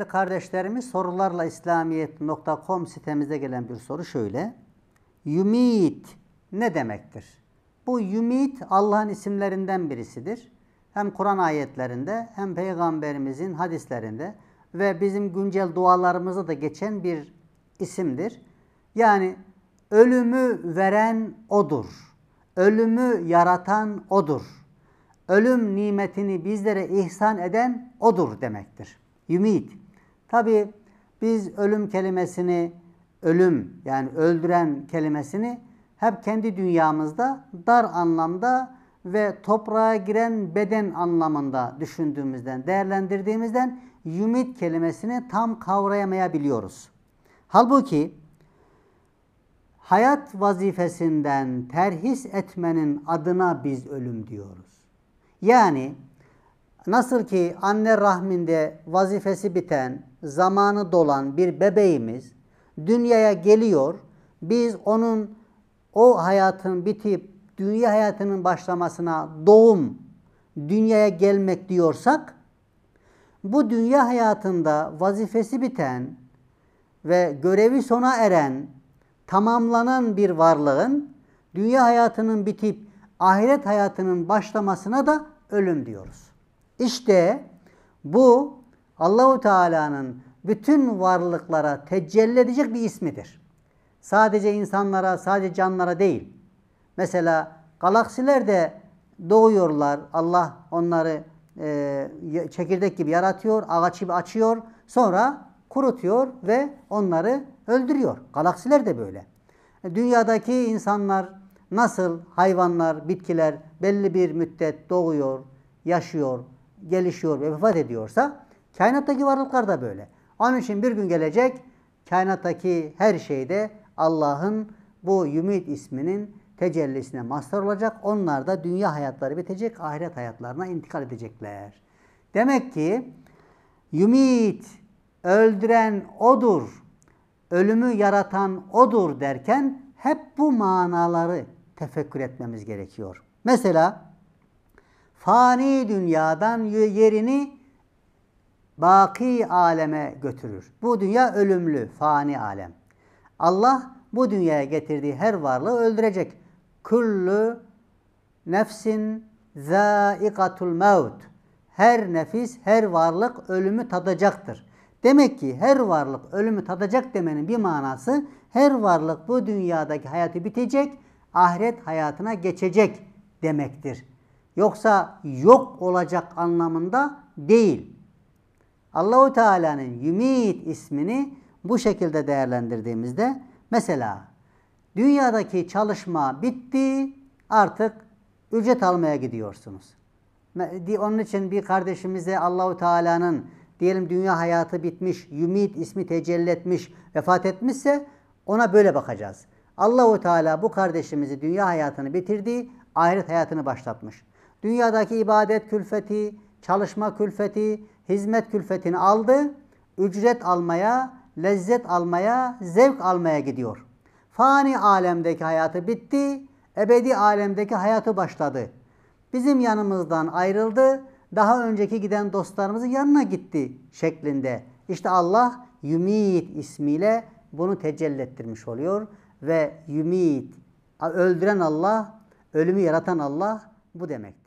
Değerli kardeşlerimiz sorularla İslamiyet.com sitemize gelen bir soru şöyle. Yumit ne demektir? Bu yumit Allah'ın isimlerinden birisidir. Hem Kur'an ayetlerinde hem peygamberimizin hadislerinde ve bizim güncel dualarımıza da geçen bir isimdir. Yani ölümü veren odur. Ölümü yaratan odur. Ölüm nimetini bizlere ihsan eden odur demektir. Ümit Tabi biz ölüm kelimesini, ölüm yani öldüren kelimesini hep kendi dünyamızda dar anlamda ve toprağa giren beden anlamında düşündüğümüzden, değerlendirdiğimizden yumit kelimesini tam kavrayamayabiliyoruz. Halbuki hayat vazifesinden terhis etmenin adına biz ölüm diyoruz. Yani Nasıl ki anne rahminde vazifesi biten, zamanı dolan bir bebeğimiz dünyaya geliyor. Biz onun o hayatın bitip dünya hayatının başlamasına doğum, dünyaya gelmek diyorsak bu dünya hayatında vazifesi biten ve görevi sona eren, tamamlanan bir varlığın dünya hayatının bitip ahiret hayatının başlamasına da ölüm diyoruz. İşte bu Allahu Teala'nın bütün varlıklara tecelli edecek bir ismidir. Sadece insanlara, sadece canlara değil. Mesela galaksiler de doğuyorlar. Allah onları e, çekirdek gibi yaratıyor, ağaç gibi açıyor. Sonra kurutuyor ve onları öldürüyor. Galaksiler de böyle. Dünyadaki insanlar nasıl hayvanlar, bitkiler belli bir müddet doğuyor, yaşıyor, gelişiyor ve vefat ediyorsa kainattaki varlıklar da böyle. Onun için bir gün gelecek kainattaki her şeyde Allah'ın bu Yümit isminin tecellisine mazhar olacak. Onlar da dünya hayatları bitecek, ahiret hayatlarına intikal edecekler. Demek ki Yümit öldüren odur, ölümü yaratan odur derken hep bu manaları tefekkür etmemiz gerekiyor. Mesela fani dünyadan yerini baki aleme götürür. Bu dünya ölümlü, fani alem. Allah bu dünyaya getirdiği her varlığı öldürecek. Kullu nefsin zaikatul maut. Her nefis, her varlık ölümü tadacaktır. Demek ki her varlık ölümü tadacak demenin bir manası her varlık bu dünyadaki hayatı bitecek, ahiret hayatına geçecek demektir. Yoksa yok olacak anlamında değil. Allahu Teala'nın yümit ismini bu şekilde değerlendirdiğimizde mesela dünyadaki çalışma bitti artık ücret almaya gidiyorsunuz. Onun için bir kardeşimize Allahu Teala'nın diyelim dünya hayatı bitmiş, yümit ismi tecelli etmiş, vefat etmişse ona böyle bakacağız. Allahu Teala bu kardeşimizi dünya hayatını bitirdi, ahiret hayatını başlatmış. Dünyadaki ibadet külfeti, çalışma külfeti, hizmet külfetini aldı. Ücret almaya, lezzet almaya, zevk almaya gidiyor. Fani alemdeki hayatı bitti, ebedi alemdeki hayatı başladı. Bizim yanımızdan ayrıldı, daha önceki giden dostlarımızın yanına gitti şeklinde. İşte Allah Yumit ismiyle bunu tecellettirmiş oluyor ve Yumit öldüren Allah, ölümü yaratan Allah bu demek.